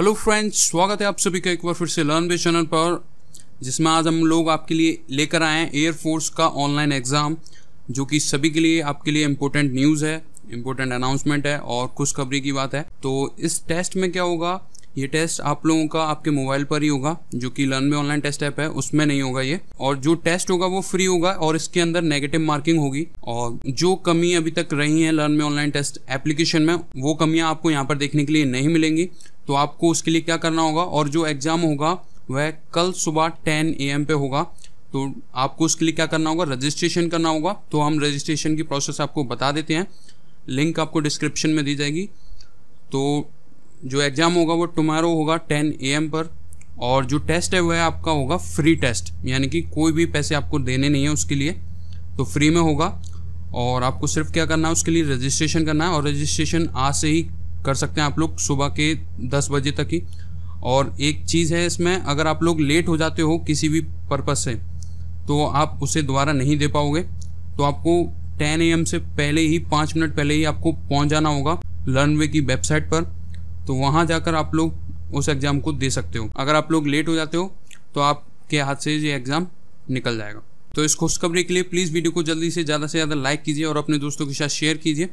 hello friends स्वागत है आप सभी का एक बार फिर से लर्न बे चैनल पर जिसमें आज हम लोग आपके लिए लेकर आए हैं एयरफोर्स का ऑनलाइन एग्ज़ाम जो कि सभी के लिए आपके लिए इम्पोर्टेंट न्यूज़ है इम्पोर्टेंट अनाउंसमेंट है और खुशखबरी की बात है तो इस टेस्ट में क्या होगा ये टेस्ट आप लोगों का आपके मोबाइल पर ही होगा जो कि लर्न में ऑनलाइन टेस्ट ऐप है उसमें नहीं होगा ये और जो टेस्ट होगा वो फ्री होगा और इसके अंदर नेगेटिव मार्किंग होगी और जो कमी अभी तक रही है लर्न में ऑनलाइन टेस्ट एप्लीकेशन में वो कमियां आपको यहाँ पर देखने के लिए नहीं मिलेंगी तो आपको उसके लिए क्या करना होगा और जो एग्ज़ाम होगा वह कल सुबह टेन ए पे होगा तो आपको उसके लिए क्या करना होगा रजिस्ट्रेशन करना होगा तो हम रजिस्ट्रेशन की प्रोसेस आपको बता देते हैं लिंक आपको डिस्क्रिप्शन में दी जाएगी तो जो एग्ज़ाम होगा वो टुमारो होगा टेन ए पर और जो टेस्ट है वह आपका होगा फ्री टेस्ट यानी कि कोई भी पैसे आपको देने नहीं है उसके लिए तो फ्री में होगा और आपको सिर्फ क्या करना है उसके लिए रजिस्ट्रेशन करना है और रजिस्ट्रेशन आज से ही कर सकते हैं आप लोग सुबह के दस बजे तक ही और एक चीज़ है इसमें अगर आप लोग लेट हो जाते हो किसी भी पर्पज़ से तो आप उसे दोबारा नहीं दे पाओगे तो आपको 10 एम से पहले ही पाँच मिनट पहले ही आपको पहुंच जाना होगा लर्नवे की वेबसाइट पर तो वहां जाकर आप लोग उस एग्ज़ाम को दे सकते हो अगर आप लोग लेट हो जाते हो तो आपके हाथ से ये एग्ज़ाम निकल जाएगा तो इस खुशखबरी के लिए प्लीज़ वीडियो को जल्दी से ज़्यादा से ज़्यादा लाइक कीजिए और अपने दोस्तों के साथ शेयर कीजिए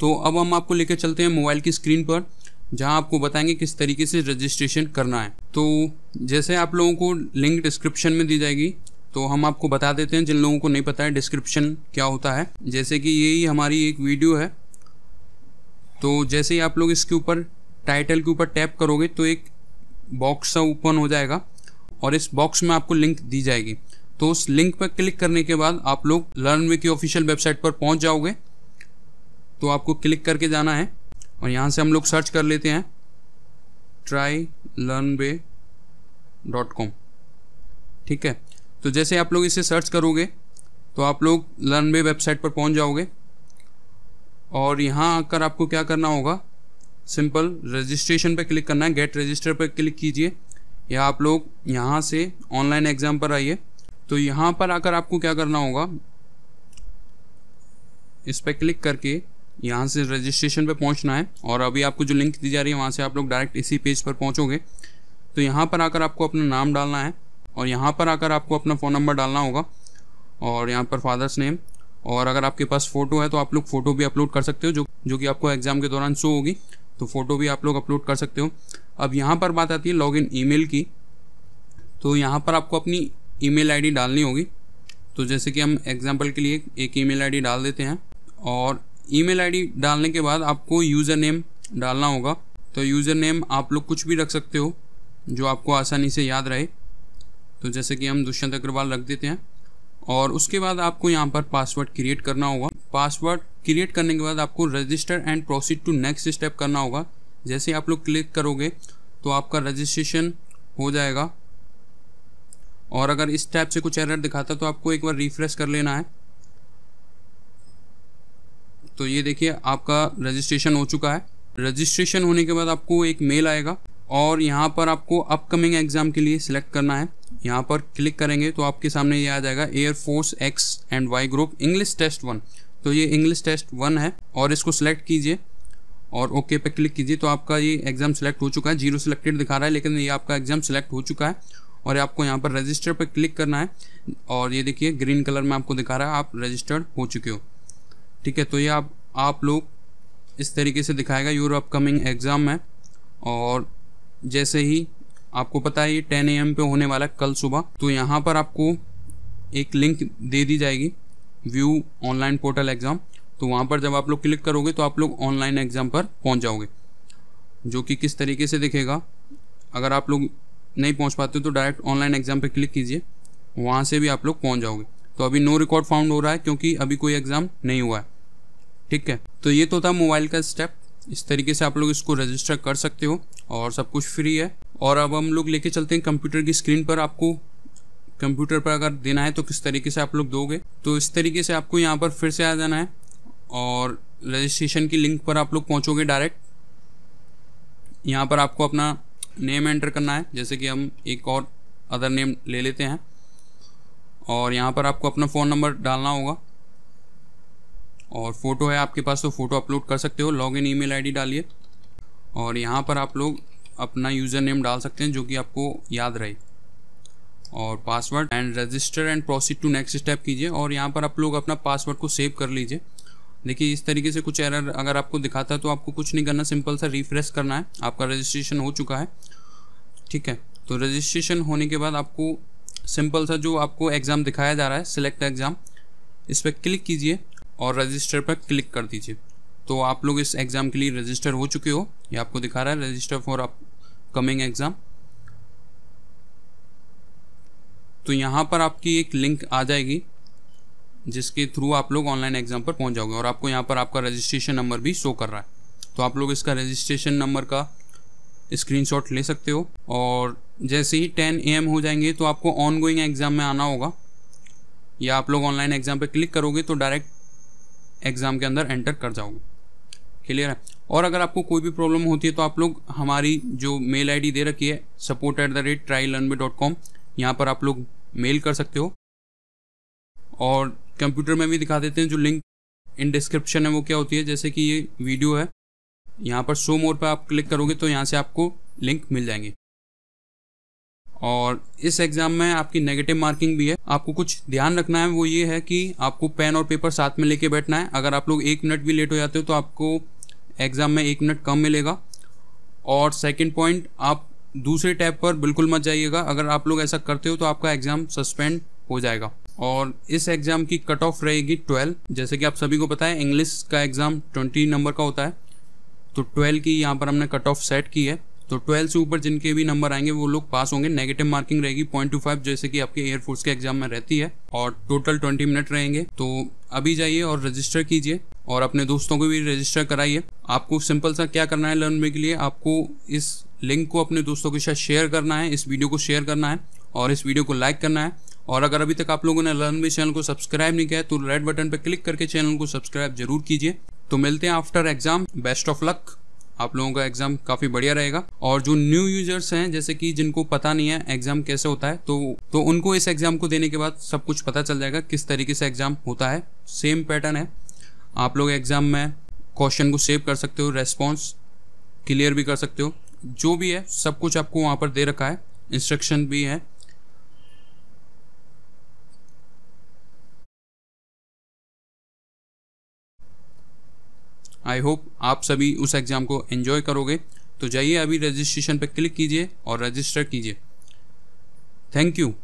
तो अब हम आपको लेकर चलते हैं मोबाइल की स्क्रीन पर जहां आपको बताएंगे किस तरीके से रजिस्ट्रेशन करना है तो जैसे आप लोगों को लिंक डिस्क्रिप्शन में दी जाएगी तो हम आपको बता देते हैं जिन लोगों को नहीं पता है डिस्क्रिप्शन क्या होता है जैसे कि यही हमारी एक वीडियो है तो जैसे ही आप लोग इसके ऊपर टाइटल के ऊपर टैप करोगे तो एक बॉक्स सा ओपन हो जाएगा और इस बॉक्स में आपको लिंक दी जाएगी तो उस लिंक पर क्लिक करने के बाद आप लोग लर्न वे की ऑफिशियल वेबसाइट पर पहुंच जाओगे तो आपको क्लिक करके जाना है और यहाँ से हम लोग सर्च कर लेते हैं try learn way dot com ठीक है तो जैसे आप लोग इसे सर्च करोगे तो आप लोग लर्न वे वेबसाइट पर पहुँच जाओगे और यहाँ आकर आपको क्या करना होगा सिंपल रजिस्ट्रेशन पर क्लिक करना है गेट रजिस्टर पर क्लिक कीजिए या आप लोग यहाँ से ऑनलाइन एग्ज़ाम पर आइए तो यहाँ पर आकर आपको क्या करना होगा इस पर क्लिक करके यहाँ से रजिस्ट्रेशन पे पहुँचना है और अभी आपको जो लिंक दी जा रही है वहाँ से आप लोग डायरेक्ट इसी पेज पर पहुँचोगे तो यहाँ पर आकर आपको अपना नाम डालना है और यहाँ पर आकर आपको अपना फ़ोन नंबर डालना होगा और यहाँ पर फादर्स नेम और अगर आपके पास फ़ोटो है तो आप लोग फ़ोटो भी अपलोड कर सकते हो जो जो कि आपको एग्ज़ाम के दौरान शो होगी तो फ़ोटो भी आप लोग अपलोड कर सकते हो अब यहाँ पर बात आती है लॉग इन की तो यहाँ पर आपको अपनी ई मेल डालनी होगी तो जैसे कि हम एग्ज़ाम्पल के लिए एक ई मेल डाल देते हैं और ईमेल आईडी डालने के बाद आपको यूज़र नेम डालना होगा तो यूज़र नेम आप लोग कुछ भी रख सकते हो जो आपको आसानी से याद रहे तो जैसे कि हम दुष्यंत अग्रवाल रख देते हैं और उसके बाद आपको यहाँ पर पासवर्ड क्रिएट करना होगा पासवर्ड क्रिएट करने के बाद आपको register and proceed to next step करना होगा जैसे आप लोग क्लिक करोगे तो आपका रजिस्ट्रेशन हो जाएगा और अगर इस टाइप से कुछ एरर दिखाता तो आपको एक बार रिफ्रेश कर लेना है तो ये देखिए आपका रजिस्ट्रेशन हो चुका है रजिस्ट्रेशन होने के बाद आपको एक मेल आएगा और यहाँ पर आपको अपकमिंग एग्ज़ाम के लिए सिलेक्ट करना है यहाँ पर क्लिक करेंगे तो आपके सामने ये आ जाएगा air force X and Y group English test one तो ये इंग्लिश टेस्ट वन है और इसको सिलेक्ट कीजिए और ओके पे क्लिक कीजिए तो आपका ये एग्ज़ाम सेलेक्ट हो चुका है जीरो सिलेक्टेड दिखा रहा है लेकिन ये आपका एग्ज़ाम सेलेक्ट हो चुका है और आपको यहाँ पर रजिस्टर पर क्लिक करना है और ये देखिए ग्रीन कलर में आपको दिखा रहा है आप रजिस्टर्ड हो चुके हो ठीक है तो ये आप आप लोग इस तरीके से दिखाएगा योर अपकमिंग एग्ज़ाम में और जैसे ही आपको पता है ये टेन ए पे होने वाला है कल सुबह तो यहाँ पर आपको एक लिंक दे दी जाएगी व्यू ऑनलाइन पोर्टल एग्ज़ाम तो वहाँ पर जब आप लोग क्लिक करोगे तो आप लोग ऑनलाइन एग्ज़ाम पर पहुँच जाओगे जो कि किस तरीके से दिखेगा अगर आप लोग नहीं पहुँच पाते तो डायरेक्ट ऑनलाइन एग्ज़ाम पर क्लिक कीजिए वहाँ से भी आप लोग पहुँच जाओगे तो अभी नो रिकॉर्ड फाउंड हो रहा है क्योंकि अभी कोई एग्ज़ाम नहीं हुआ है ठीक है तो ये तो था मोबाइल का स्टेप इस तरीके से आप लोग इसको रजिस्टर कर सकते हो और सब कुछ फ्री है और अब हम लोग लेके चलते हैं कंप्यूटर की स्क्रीन पर आपको कंप्यूटर पर अगर देना है तो किस तरीके से आप लोग दोगे तो इस तरीके से आपको यहाँ पर फिर से आ जाना है और रजिस्ट्रेशन की लिंक पर आप लोग पहुँचोगे डायरेक्ट यहाँ पर आपको अपना नेम एंटर करना है जैसे कि हम एक और अदर नेम ले लेते हैं और यहाँ पर आपको अपना फ़ोन नंबर डालना होगा और फ़ोटो है आपके पास तो फ़ोटो अपलोड कर सकते हो लॉग इन ई मेल डालिए और यहाँ पर आप लोग अपना यूज़र नेम डाल सकते हैं जो कि आपको याद रहे और password and register and proceed to next step कीजिए और यहाँ पर आप लोग अपना पासवर्ड को सेव कर लीजिए देखिए इस तरीके से कुछ एरर अगर आपको दिखाता है तो आपको कुछ नहीं करना सिंपल सा रिफ्रेश करना है आपका रजिस्ट्रेशन हो चुका है ठीक है तो रजिस्ट्रेशन होने के बाद आपको सिंपल सा जो आपको एग्ज़ाम दिखाया जा रहा है सिलेक्ट एग्ज़ाम इस पर क्लिक कीजिए और रजिस्टर पर क्लिक कर दीजिए तो आप लोग इस एग्ज़ाम के लिए रजिस्टर हो चुके हो ये आपको दिखा रहा है register for upcoming exam तो यहाँ पर आपकी एक लिंक आ जाएगी जिसके थ्रू आप लोग ऑनलाइन एग्ज़ाम पर पहुँच जाओगे और आपको यहाँ पर आपका रजिस्ट्रेशन नंबर भी शो कर रहा है तो आप लोग इसका रजिस्ट्रेशन नंबर का स्क्रीनशॉट ले सकते हो और जैसे ही 10 एम हो जाएंगे तो आपको ऑन गोइंग एग्ज़ाम में आना होगा या आप लोग ऑनलाइन एग्ज़ाम पर क्लिक करोगे तो डायरेक्ट एग्ज़ाम के अंदर एंटर कर जाओगे क्लियर है और अगर आपको कोई भी प्रॉब्लम होती है तो आप लोग हमारी जो मेल आईडी दे रखी है support at the rate try learn way dot com यहाँ पर आप लोग मेल कर सकते हो और कंप्यूटर में भी दिखा देते हैं जो लिंक इन डिस्क्रिप्शन है वो क्या होती है जैसे कि ये वीडियो है यहाँ पर शो मोड पर आप क्लिक करोगे तो यहाँ से आपको लिंक मिल जाएंगे और इस एग्ज़ाम में आपकी नेगेटिव मार्किंग भी है आपको कुछ ध्यान रखना है वो ये है कि आपको पेन और पेपर साथ में लेके बैठना है अगर आप लोग एक मिनट भी लेट हो जाते हो तो आपको एग्ज़ाम में एक मिनट कम मिलेगा और सेकेंड पॉइंट आप दूसरे टैब पर बिल्कुल मत जाइएगा अगर आप लोग ऐसा करते हो तो आपका एग्ज़ाम सस्पेंड हो जाएगा और इस एग्ज़ाम की कट ऑफ रहेगी ट्वेल्व जैसे कि आप सभी को पता है इंग्लिश का एग्ज़ाम ट्वेंटी नंबर का होता है तो ट्वेल्व की यहाँ पर हमने कट ऑफ सेट की है तो ट्वेल्थ से ऊपर जिनके भी नंबर आएंगे वो लोग पास होंगे नेगेटिव मार्किंग रहेगी पॉइंट टू फाइव जैसे कि आपके एयरफोर्स के एग्जाम में रहती है और टोटल ट्वेंटी मिनट रहेंगे तो अभी जाइए और रजिस्टर कीजिए और अपने दोस्तों को भी रजिस्टर कराइए आपको सिंपल सा क्या करना है लर्न में के लिए आपको इस लिंक को अपने दोस्तों के साथ शेयर करना है इस वीडियो को शेयर करना है और इस वीडियो को लाइक करना है और अगर अभी तक आप लोगों ने लर्न में चैनल को सब्सक्राइब नहीं किया है तो रेड बटन पर क्लिक करके चैनल को सब्सक्राइब जरूर कीजिए तो मिलते हैं after exam best of luck आप लोगों का एग्जाम काफी बढ़िया रहेगा और जो न्यू यूजर्स हैं जैसे कि जिनको पता नहीं है एग्जाम कैसे होता है तो तो उनको इस एग्जाम को देने के बाद सब कुछ पता चल जाएगा किस तरीके से एग्जाम होता है सेम पैटर्न है आप लोग एग्जाम में क्वेश्चन को सेव कर सकते हो रेस्पॉन्स क्लियर भी कर सकते हो जो भी है सब कुछ आपको वहाँ पर दे रखा है इंस्ट्रक्शन भी है आई होप आप सभी उस एग्ज़ाम को एंजॉय करोगे तो जाइए अभी रजिस्ट्रेशन पर क्लिक कीजिए और रजिस्टर कीजिए थैंक यू